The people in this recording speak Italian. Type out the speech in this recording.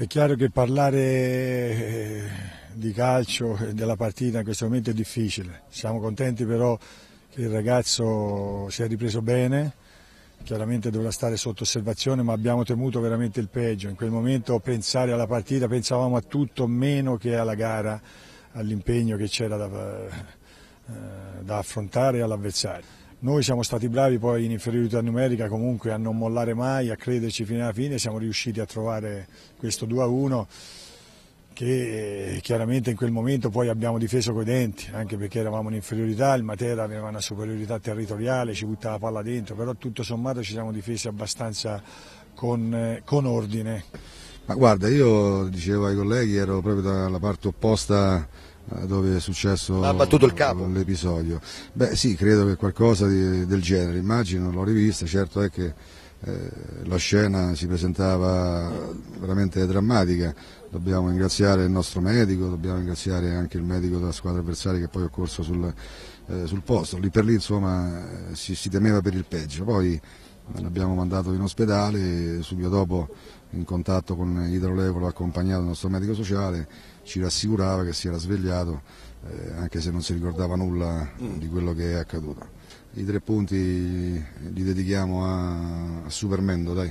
È chiaro che parlare eh, di calcio e eh, della partita in questo momento è difficile, siamo contenti però che il ragazzo si è ripreso bene, chiaramente dovrà stare sotto osservazione ma abbiamo temuto veramente il peggio, in quel momento pensare alla partita pensavamo a tutto meno che alla gara, all'impegno che c'era da, eh, da affrontare e all'avversario. Noi siamo stati bravi poi in inferiorità numerica comunque a non mollare mai, a crederci fino alla fine, siamo riusciti a trovare questo 2-1 che eh, chiaramente in quel momento poi abbiamo difeso coi denti, anche perché eravamo in inferiorità, il Matera aveva una superiorità territoriale, ci buttava la palla dentro, però tutto sommato ci siamo difesi abbastanza con, eh, con ordine. Ma guarda, io dicevo ai colleghi, ero proprio dalla parte opposta Ah, dove è successo l'episodio. Beh sì, credo che qualcosa di, del genere, immagino, l'ho rivista, certo è che eh, la scena si presentava veramente drammatica, dobbiamo ringraziare il nostro medico, dobbiamo ringraziare anche il medico della squadra avversaria che poi ha corso sul, eh, sul, posto, lì per lì insomma eh, si, si temeva per il peggio, poi l'abbiamo mandato in ospedale, subito dopo in contatto con idrolevolo accompagnato dal nostro medico sociale ci rassicurava che si era svegliato eh, anche se non si ricordava nulla di quello che è accaduto. I tre punti li dedichiamo a, a Supermendo, dai.